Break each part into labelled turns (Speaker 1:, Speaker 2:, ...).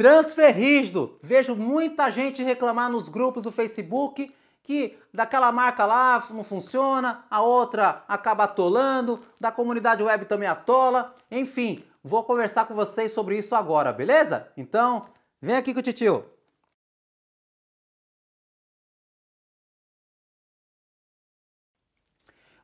Speaker 1: Transfer rígido. Vejo muita gente reclamar nos grupos do Facebook que daquela marca lá não funciona, a outra acaba atolando, da comunidade web também atola. Enfim, vou conversar com vocês sobre isso agora, beleza? Então, vem aqui com o titio.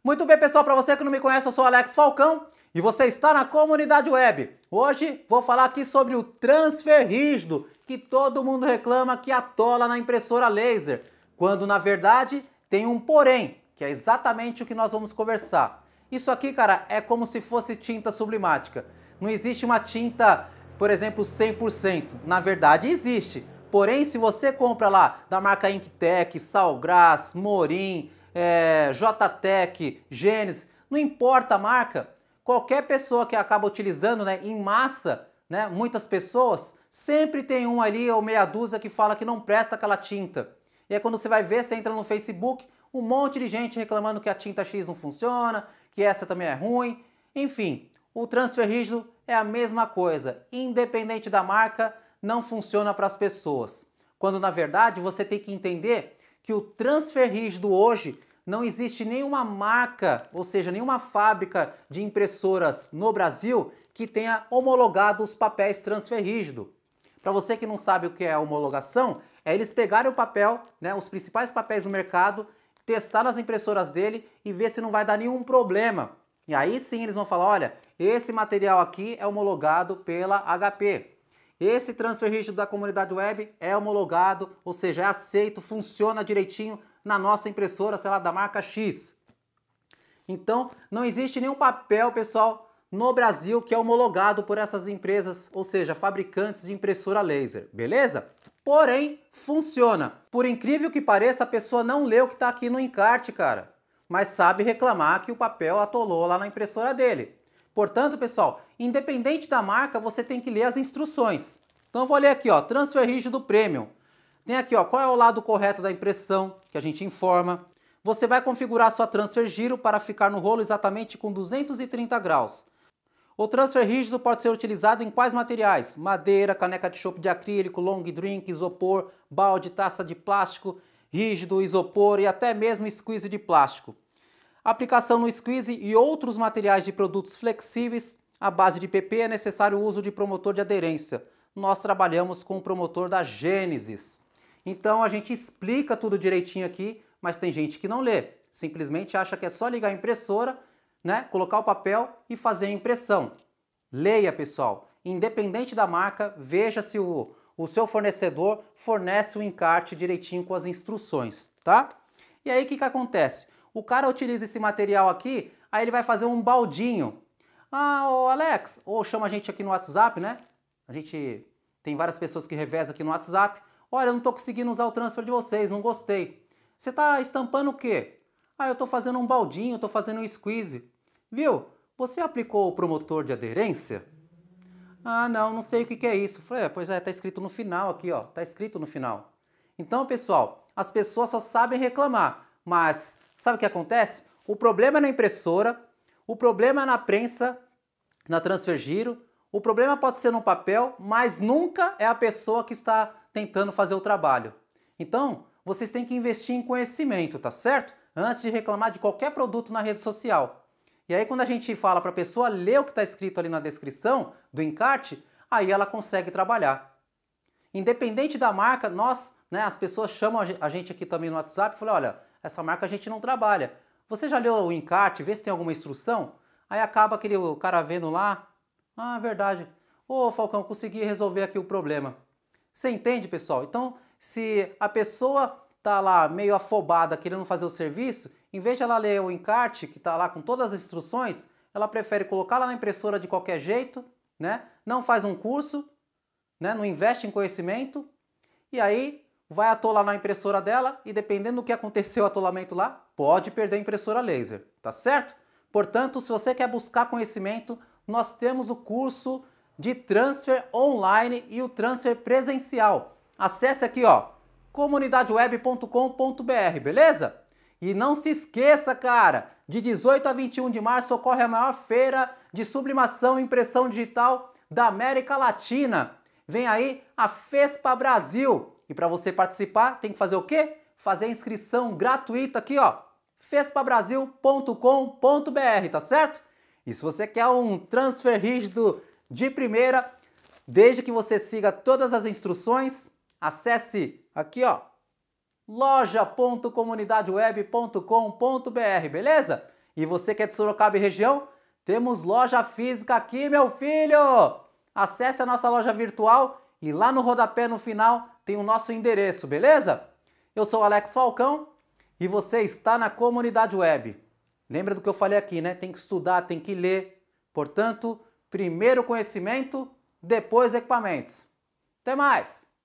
Speaker 1: Muito bem, pessoal, para você que não me conhece, eu sou Alex Falcão e você está na comunidade web. Hoje vou falar aqui sobre o transfer rígido, que todo mundo reclama que atola na impressora laser, quando na verdade tem um porém, que é exatamente o que nós vamos conversar. Isso aqui, cara, é como se fosse tinta sublimática. Não existe uma tinta, por exemplo, 100%. Na verdade, existe. Porém, se você compra lá da marca Inktec, Salgras, Morim, é, JTEC, Genes, não importa a marca, qualquer pessoa que acaba utilizando né, em massa, né, muitas pessoas, sempre tem um ali ou meia dúzia que fala que não presta aquela tinta. E é quando você vai ver, você entra no Facebook, um monte de gente reclamando que a tinta X não funciona, que essa também é ruim. Enfim, o transfer rígido é a mesma coisa. Independente da marca, não funciona para as pessoas. Quando na verdade você tem que entender que o transfer rígido hoje não existe nenhuma marca, ou seja, nenhuma fábrica de impressoras no Brasil que tenha homologado os papéis transfer rígido. Para você que não sabe o que é homologação, é eles pegarem o papel, né, os principais papéis do mercado, testar as impressoras dele e ver se não vai dar nenhum problema. E aí sim eles vão falar, olha, esse material aqui é homologado pela HP. Esse transfer rígido da comunidade web é homologado, ou seja, é aceito, funciona direitinho na nossa impressora, sei lá, da marca X. Então, não existe nenhum papel, pessoal, no Brasil que é homologado por essas empresas, ou seja, fabricantes de impressora laser, beleza? Porém, funciona. Por incrível que pareça, a pessoa não leu o que está aqui no encarte, cara, mas sabe reclamar que o papel atolou lá na impressora dele. Portanto, pessoal, independente da marca, você tem que ler as instruções. Então eu vou ler aqui, ó, transfer rígido premium. Tem aqui, ó, qual é o lado correto da impressão, que a gente informa. Você vai configurar sua transfer giro para ficar no rolo exatamente com 230 graus. O transfer rígido pode ser utilizado em quais materiais? Madeira, caneca de chope de acrílico, long drink, isopor, balde, taça de plástico, rígido, isopor e até mesmo squeeze de plástico aplicação no squeeze e outros materiais de produtos flexíveis, à base de PP é necessário o uso de promotor de aderência. Nós trabalhamos com o promotor da Gênesis. Então a gente explica tudo direitinho aqui, mas tem gente que não lê. Simplesmente acha que é só ligar a impressora, né, colocar o papel e fazer a impressão. Leia, pessoal. Independente da marca, veja se o, o seu fornecedor fornece o encarte direitinho com as instruções, tá? E aí o que, que acontece? O cara utiliza esse material aqui, aí ele vai fazer um baldinho. Ah, ô Alex, ou chama a gente aqui no WhatsApp, né? A gente tem várias pessoas que revezam aqui no WhatsApp. Olha, eu não estou conseguindo usar o transfer de vocês, não gostei. Você está estampando o quê? Ah, eu estou fazendo um baldinho, estou fazendo um squeeze. Viu? Você aplicou o promotor de aderência? Ah, não, não sei o que, que é isso. Falei, é, pois é, está escrito no final aqui, ó. Está escrito no final. Então, pessoal, as pessoas só sabem reclamar, mas Sabe o que acontece? O problema é na impressora, o problema é na prensa, na transfer giro, o problema pode ser no papel, mas nunca é a pessoa que está tentando fazer o trabalho. Então, vocês têm que investir em conhecimento, tá certo? Antes de reclamar de qualquer produto na rede social. E aí, quando a gente fala para a pessoa ler o que está escrito ali na descrição do encarte, aí ela consegue trabalhar. Independente da marca, nós, né, as pessoas chamam a gente aqui também no WhatsApp e falam: olha, essa marca a gente não trabalha. Você já leu o encarte, vê se tem alguma instrução? Aí acaba aquele cara vendo lá, ah, verdade, ô oh, Falcão, consegui resolver aqui o problema. Você entende, pessoal? Então, se a pessoa tá lá meio afobada querendo fazer o serviço, em vez de ela ler o encarte que está lá com todas as instruções, ela prefere colocar lá na impressora de qualquer jeito, né? Não faz um curso, né? Não investe em conhecimento e aí vai atolar na impressora dela e dependendo do que aconteceu o atolamento lá, pode perder a impressora laser, tá certo? Portanto, se você quer buscar conhecimento, nós temos o curso de transfer online e o transfer presencial. Acesse aqui, ó, comunidadeweb.com.br, beleza? E não se esqueça, cara, de 18 a 21 de março ocorre a maior feira de sublimação e impressão digital da América Latina. Vem aí a FESPA Brasil, e para você participar, tem que fazer o quê? Fazer a inscrição gratuita aqui, ó, fespabrasil.com.br, tá certo? E se você quer um transfer rígido de primeira, desde que você siga todas as instruções, acesse aqui, ó, loja.comunidadeweb.com.br, beleza? E você que é de Sorocaba e região, temos loja física aqui, meu filho! Acesse a nossa loja virtual e lá no rodapé no final tem o nosso endereço, beleza? Eu sou Alex Falcão e você está na comunidade web. Lembra do que eu falei aqui, né? Tem que estudar, tem que ler. Portanto, primeiro conhecimento, depois equipamentos. Até mais!